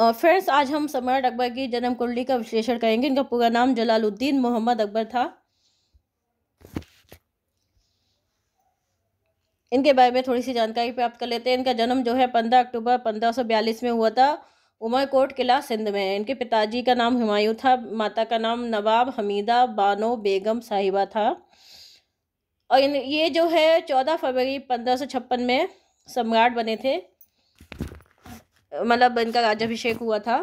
Friends आज हम सम्राट अकबर की जन्म कुंडली का विश्लेषण करेंगे इनका पूरा नाम जलालुद्दीन मोहम्मद अकबर था इनके बारे में थोड़ी सी जानकारी प्राप्त कर लेते हैं इनका जन्म जो है पंद्रह अक्टूबर पंद्रह सौ बयालीस में हुआ था उमरकोट किला सिंध में इनके पिताजी का नाम हुमायूं था माता का नाम नवाब हमीदा बानो बेगम साहिबा था और इन ये जो है चौदह फरवरी पंद्रह सौ छप्पन में सम्राट बने थे मतलब इनका राजाभिषेक हुआ था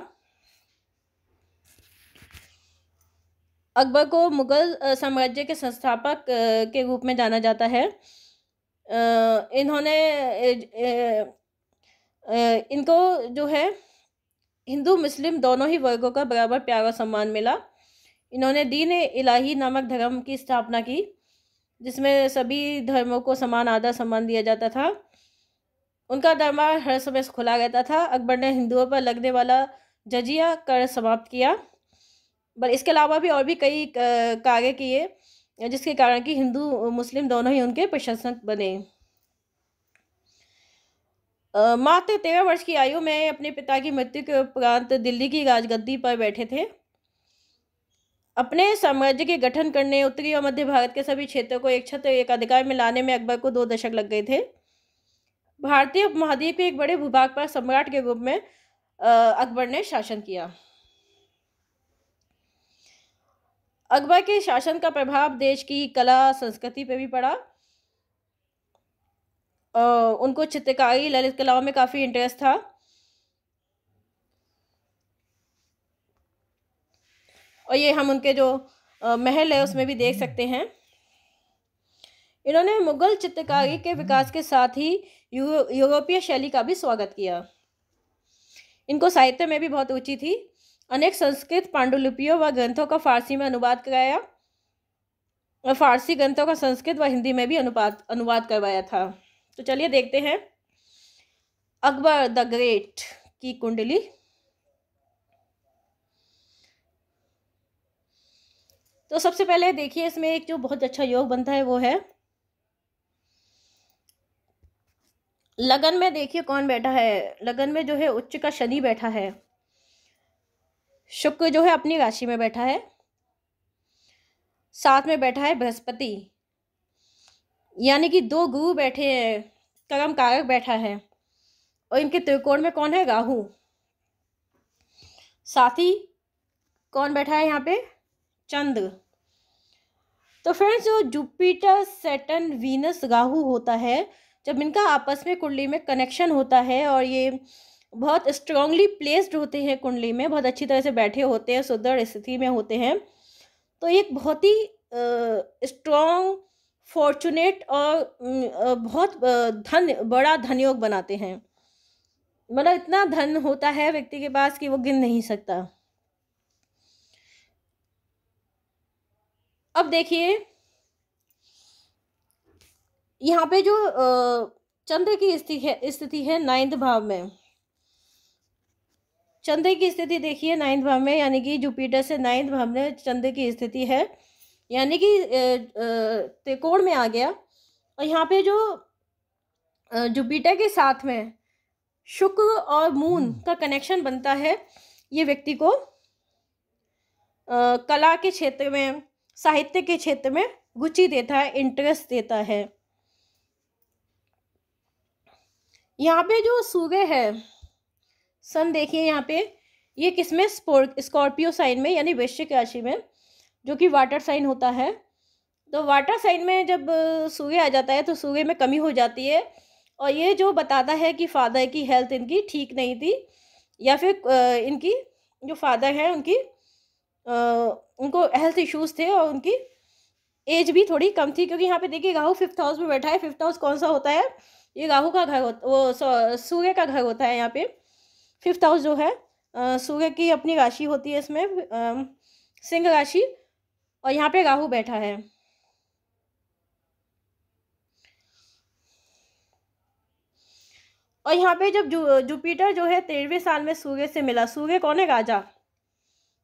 अकबर को मुगल साम्राज्य के संस्थापक के रूप में जाना जाता है इन्होंने इनको जो है हिंदू मुस्लिम दोनों ही वर्गों का बराबर प्यार और सम्मान मिला इन्होंने दीन इलाही नामक धर्म की स्थापना की जिसमें सभी धर्मों को समान आदर सम्मान दिया जाता था उनका दरबार हर समय खुला रहता था अकबर ने हिंदुओं पर लगने वाला जजिया कर समाप्त किया पर इसके अलावा भी और भी कई कार्य किए जिसके कारण कि हिंदू मुस्लिम दोनों ही उनके प्रशंसक बने मात्र तेरह वर्ष की आयु में अपने पिता की मृत्यु के उपरांत दिल्ली की राजगद्दी पर बैठे थे अपने साम्राज्य के गठन करने उत्तरी और मध्य भारत के सभी क्षेत्रों को एक छत्र एक अधिकार में लाने में अकबर को दो दशक लग गए थे भारतीय उपमहाद्वीप के एक बड़े भूभाग पर सम्राट के रूप में अकबर ने शासन किया अकबर के शासन का प्रभाव देश की कला संस्कृति पर भी पड़ा उनको चित्रकारी ललित कलाओं में काफ़ी इंटरेस्ट था और ये हम उनके जो महल है उसमें भी देख सकते हैं इन्होंने मुगल चित्रकारी के विकास के साथ ही यूरोपीय शैली का भी स्वागत किया इनको साहित्य में भी बहुत रुचि थी अनेक संस्कृत पांडुलिपियों व ग्रंथों का फारसी में अनुवाद कराया और फारसी ग्रंथों का संस्कृत व हिंदी में भी अनुपात अनुवाद करवाया था तो चलिए देखते हैं अकबर द ग्रेट की कुंडली तो सबसे पहले देखिए इसमें एक जो बहुत अच्छा योग बनता है वो है लगन में देखिए कौन बैठा है लगन में जो है उच्च का शनि बैठा है शुक्र जो है अपनी राशि में बैठा है साथ में बैठा है बृहस्पति यानी कि दो गुरु बैठे हैं कर्म कारक बैठा है और इनके त्रिकोण में कौन है राहु साथ ही कौन बैठा है यहाँ पे चंद्र तो फ्रेंड्स जो जुपिटर सेटन वीनस राहु होता है जब इनका आपस में कुंडली में कनेक्शन होता है और ये बहुत स्ट्रांगली प्लेस्ड होते हैं कुंडली में बहुत अच्छी तरह से बैठे होते हैं सुदृढ़ स्थिति में होते हैं तो एक बहुत ही स्ट्रॉन्ग फॉर्चुनेट और बहुत धन बड़ा धनयोग बनाते हैं मतलब इतना धन होता है व्यक्ति के पास कि वो गिन नहीं सकता अब देखिए यहाँ पे जो चंद्र की स्थिति है स्थिति है नाइन्थ भाव में चंद्र की स्थिति देखिए नाइन्थ भाव में यानी कि जुपिटर से नाइन्थ भाव में चंद्र की स्थिति है यानी कि त्रिकोण में आ गया और यहाँ पे जो जुपिटर के साथ में शुक्र और मून हम्म। का कनेक्शन बनता है ये व्यक्ति को आ, कला के क्षेत्र में साहित्य के क्षेत्र में रुचि देता है इंटरेस्ट देता है यहाँ पे जो सूर्य है सन देखिए यहाँ पे ये किस में स्कॉर्पियो साइन में यानी वृश्चिक राशि में जो कि वाटर साइन होता है तो वाटर साइन में जब सूर्य आ जाता है तो सूर्य में कमी हो जाती है और ये जो बताता है कि फादर की हेल्थ इनकी ठीक नहीं थी या फिर इनकी जो फादर हैं उनकी उनको हेल्थ इश्यूज़ थे और उनकी एज भी थोड़ी कम थी क्योंकि यहाँ पे देखिए राहु फिफ्थ हाउस में बैठा है फिफ्थ हाउस कौन सा होता है ये राहु का घर होता वो सूर्य का घर होता है यहाँ पे फिफ्थ हाउस जो है सूर्य की अपनी राशि होती है इसमें सिंह राशि और यहाँ पे राहु बैठा है और यहाँ पे जब जुपिटर जो है तेरहवें साल में सूर्य से मिला सूर्य कौन है राजा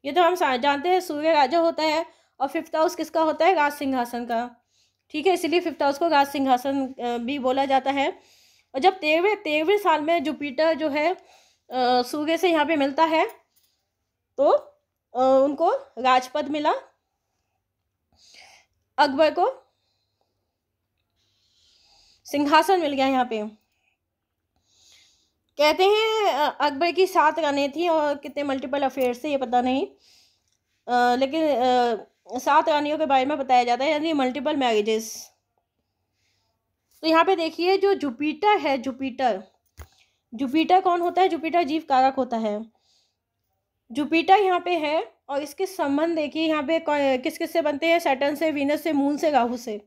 ये तो हम जानते हैं सूर्य राजा होता है और फिफ्थ हाउस किसका होता है राज सिंहासन का ठीक है इसलिए फिफ्थ हाउस को राज सिंहासन भी बोला जाता है और जब तेरहवें तेरहवें साल में जुपिटर जो है सूर्य से यहाँ पे मिलता है तो उनको राजपद मिला अकबर को सिंहासन मिल गया यहाँ पे कहते हैं अकबर की सात रानी थी और कितने मल्टीपल अफेयर्स थे ये पता नहीं आ, लेकिन सात रानियों के बारे में बताया जाता है यानी मल्टीपल मैरिजेस तो यहाँ पे देखिए जो जुपिटर है जुपिटर जुपिटर कौन होता है जुपिटर जीव कारक होता है जुपिटर यहाँ पे है और इसके संबंध देखिए यहाँ पे किस किस से बनते हैं सैटन से वीनस से मून से राहु से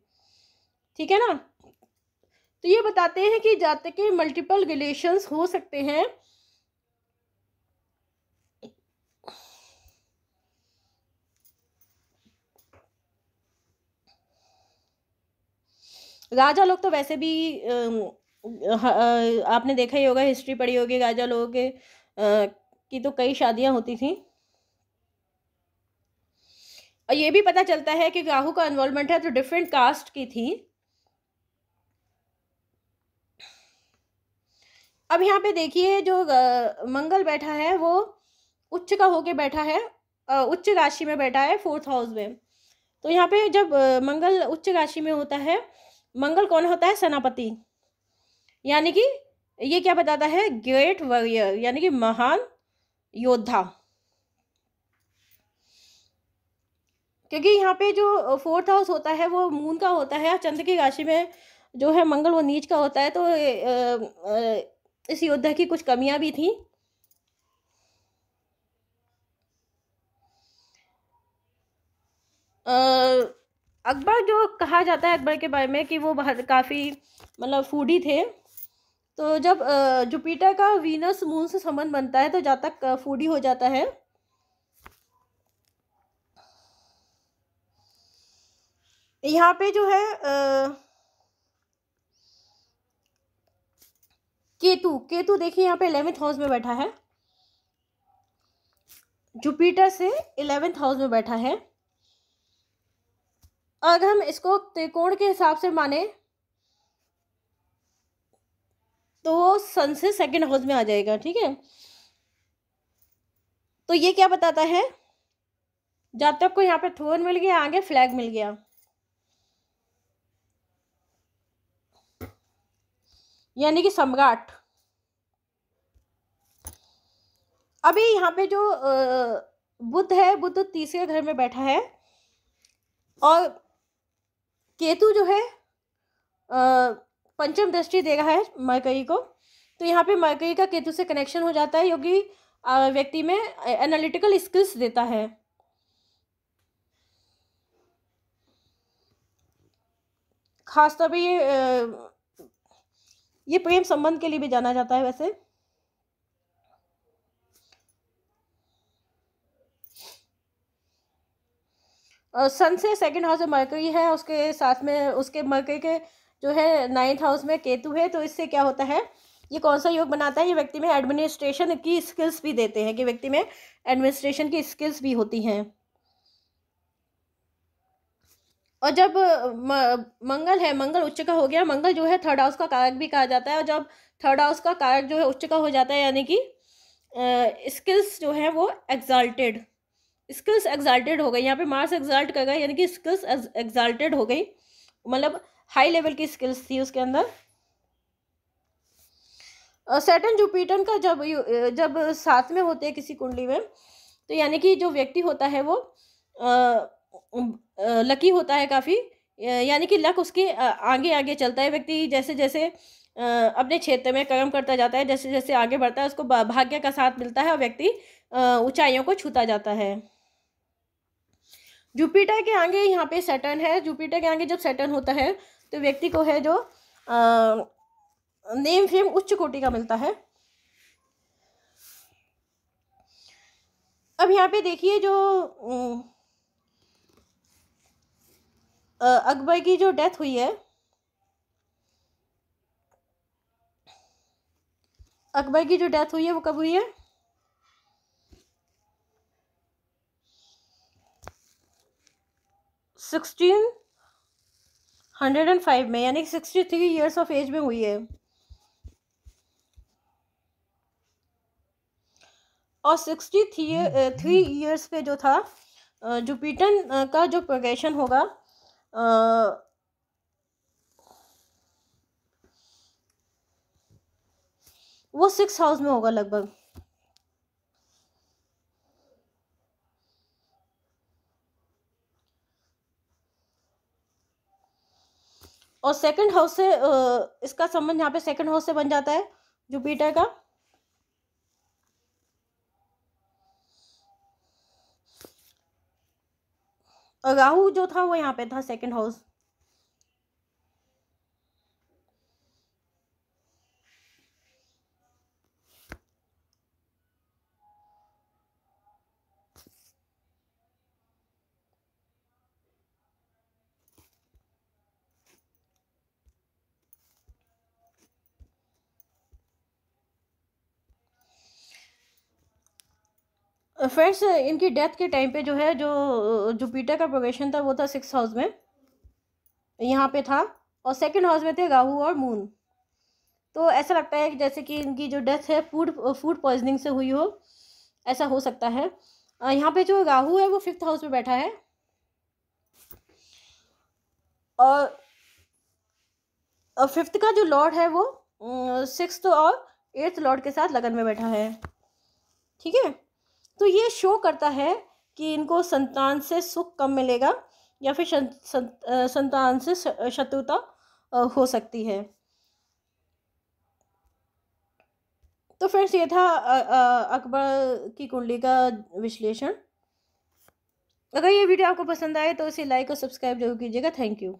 ठीक है ना तो ये बताते हैं कि जातक के मल्टीपल रिलेशंस हो सकते हैं राजा लोग तो वैसे भी आपने देखा ही होगा हिस्ट्री पढ़ी होगी राजा लोगों के की तो कई शादियां होती थी और ये भी पता चलता है कि राहु का इन्वॉल्वमेंट है तो डिफरेंट कास्ट की थी अब यहाँ पे देखिए जो मंगल बैठा है वो उच्च का होके बैठा है उच्च राशि में बैठा है फोर्थ हाउस में तो यहाँ पे जब मंगल उच्च राशि में होता है मंगल कौन होता है सेनापति यानी कि ये क्या बताता है ग्रेट वॉरियर यानी कि महान योद्धा क्योंकि यहाँ पे जो फोर्थ हाउस होता है वो मून का होता है चंद्र की राशि में जो है मंगल वो नीच का होता है तो इस योद्धा की कुछ कमियां भी थी अः अकबर जो कहा जाता है अकबर के बारे में कि वो काफ़ी मतलब फूडी थे तो जब जुपिटर का वीनस मून से संबंध बनता है तो जातक फूडी हो जाता है यहाँ पे जो है आ, केतु केतु देखिए यहाँ पे इलेवेंथ हाउस में बैठा है जुपिटर से इलेवेंथ हाउस में बैठा है अगर हम इसको त्रिकोण के हिसाब से माने तो वो सन से सेकेंड हाउस में आ जाएगा ठीक है तो ये क्या बताता है जब तक को यहाँ पे थोन मिल गया आगे फ्लैग मिल गया यानी कि सम्राट अभी यहाँ पे जो बुद्ध है बुद्ध तीसरे घर में बैठा है और केतु जो है पंचम दृष्टि देगा है मकई को तो यहाँ पे मकई का केतु से कनेक्शन हो जाता है योगी व्यक्ति में एनालिटिकल स्किल्स देता है खासतौर पर ये ये प्रेम संबंध के लिए भी जाना जाता है वैसे सन से सेकेंड हाउस में मरकरी है उसके साथ में उसके मरकरी के जो है नाइन्थ हाउस में केतु है तो इससे क्या होता है ये कौन सा योग बनाता है ये व्यक्ति में एडमिनिस्ट्रेशन की स्किल्स भी देते हैं कि व्यक्ति में एडमिनिस्ट्रेशन की स्किल्स भी होती हैं और जब मंगल है मंगल उच्च का हो गया मंगल जो है थर्ड हाउस का कारक भी कहा जाता है और जब थर्ड हाउस का कारक जो है उच्च का हो जाता है यानी कि स्किल्स जो है वो एग्जाल्टेड स्किल्स एग्जाल्टेड हो गई यहाँ पे मार्स एग्जाल्ट कर गए यानी कि स्किल्स एग्जाल्टेड हो गई मतलब हाई लेवल की स्किल्स थी उसके अंदर सेटन जुपिटन का जब जब साथ में होते हैं किसी कुंडली में तो यानी कि जो व्यक्ति होता है वो लकी होता है काफ़ी यानी कि लक उसके आगे आगे चलता है व्यक्ति जैसे जैसे अपने क्षेत्र में कर्म करता जाता है जैसे जैसे आगे बढ़ता है उसको भाग्य का साथ मिलता है और व्यक्ति ऊंचाइयों को छूता जाता है जुपिटर के आगे यहाँ पे सेटन है जुपिटर के आगे जब सेटन होता है तो व्यक्ति को है जो आ, नेम फेम उच्च कोटि का मिलता है अब यहाँ पे देखिए जो अकबर की जो डेथ हुई है अकबर की जो डेथ हुई है वो कब हुई है सिक्सटीन हंड्रेड एंड फाइव में यानी sixty three years of age में हुई है और sixty three three hmm, years hmm. पे जो था जुपिटर का जो प्रोग्रेशन होगा वो सिक्स हाउस में होगा लगभग और सेकंड हाउस से इसका संबंध यहाँ पे सेकंड हाउस से बन जाता है जुपिटर का राहु जो था वो यहाँ पे था सेकंड हाउस फ्रेंड्स इनकी डेथ के टाइम पे जो है जो जुपीटर का प्रोवेशन था वो था सिक्स हाउस में यहाँ पे था और सेकंड हाउस में थे राहू और मून तो ऐसा लगता है कि जैसे कि इनकी जो डेथ है फूड फूड पॉइजनिंग से हुई हो ऐसा हो सकता है यहाँ पे जो राहू है वो फिफ्थ हाउस में बैठा है और फिफ्थ का जो लॉर्ड है वो सिक्स और एट्थ लॉर्ड के साथ लगन में बैठा है ठीक है तो ये शो करता है कि इनको संतान से सुख कम मिलेगा या फिर संतान से शत्रुता हो सकती है तो फ्रेंड्स ये था अकबर की कुंडली का विश्लेषण अगर ये वीडियो आपको पसंद आए तो इसे लाइक और सब्सक्राइब जरूर कीजिएगा थैंक यू